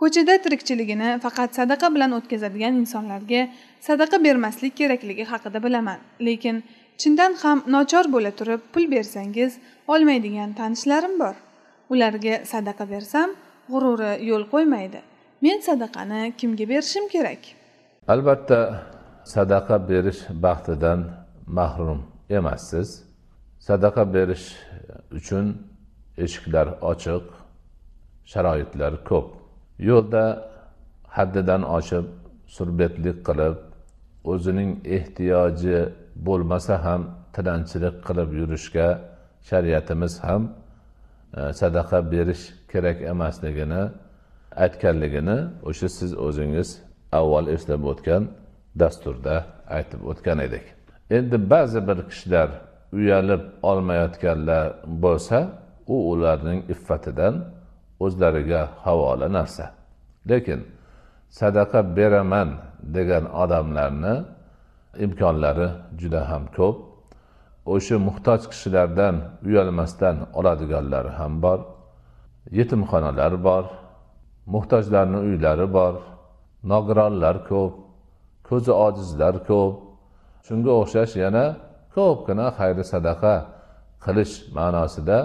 ko'chada tirikchiligini faqat sadaqa bilan o'tkazadigan insonlarga sadaqa bermaslik kerakligi haqida bilaman lekin chindan ham nochor bo'la turib pul bersangiz olmaydigan tanishlarim bor ularga sadaqa bersam g'ururi yo'l qo'ymaydi men sadaqani kimga berishim kerak albatta sadaqa berish baxtidan mahrum emassiz sadaqa berish uchun eshiklar ochiq sharoitlar ko'p yo'lda haddidan oshib surbetlik qilib o'zining ehtiyoji bo'lmasa ham tilanchilik qilib yurishga shariatimiz ham e, sadaqa berish kerak emasligini aytganligini o'sha siz o'zingiz avval eslab o'tgan dasturda aytib o'tgan edik endi ba'zi bir kishilar uyalib olmayotganlar bo'lsa u ularning iffatidan o'zlariga havola narsa lekin sadaqa beraman degan odamlarni imkonlari juda ham ko'p o'sha muhtoj kishilardan uyalmasdan oladiganlar ham bor yetimxonalar bor muhtojlarni uylari bor nogironlar ko'p ko'zi ojizlar ko'p shunga o'xshash yana ko'pgina xayri sadaqa qilish ma'nosida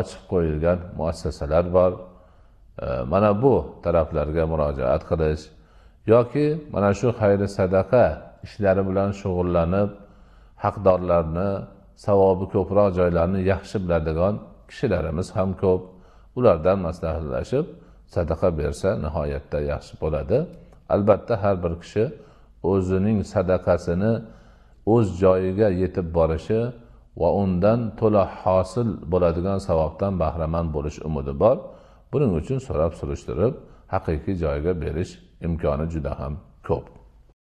ochib qo'yilgan muassasalar bor mana bu taraflarga murojaat qilish yoki mana shu xayri sadaqa ishlari bilan shug'ullanib haqdorlarni savobi ko'proq joylarni yaxshi biladigan kishilarimiz ham ko'p ulardan maslahatlashib sadaqa bersa nihoyatda yaxshi bo'ladi albatta har bir kishi o'zining sadaqasini o'z joyiga yetib borishi va undan to'la hosil bo'ladigan savobdan bahramand bo'lish umidi bor buning uchun so'rab surishtirib haqiqiy joyiga berish imkoni juda ham ko'p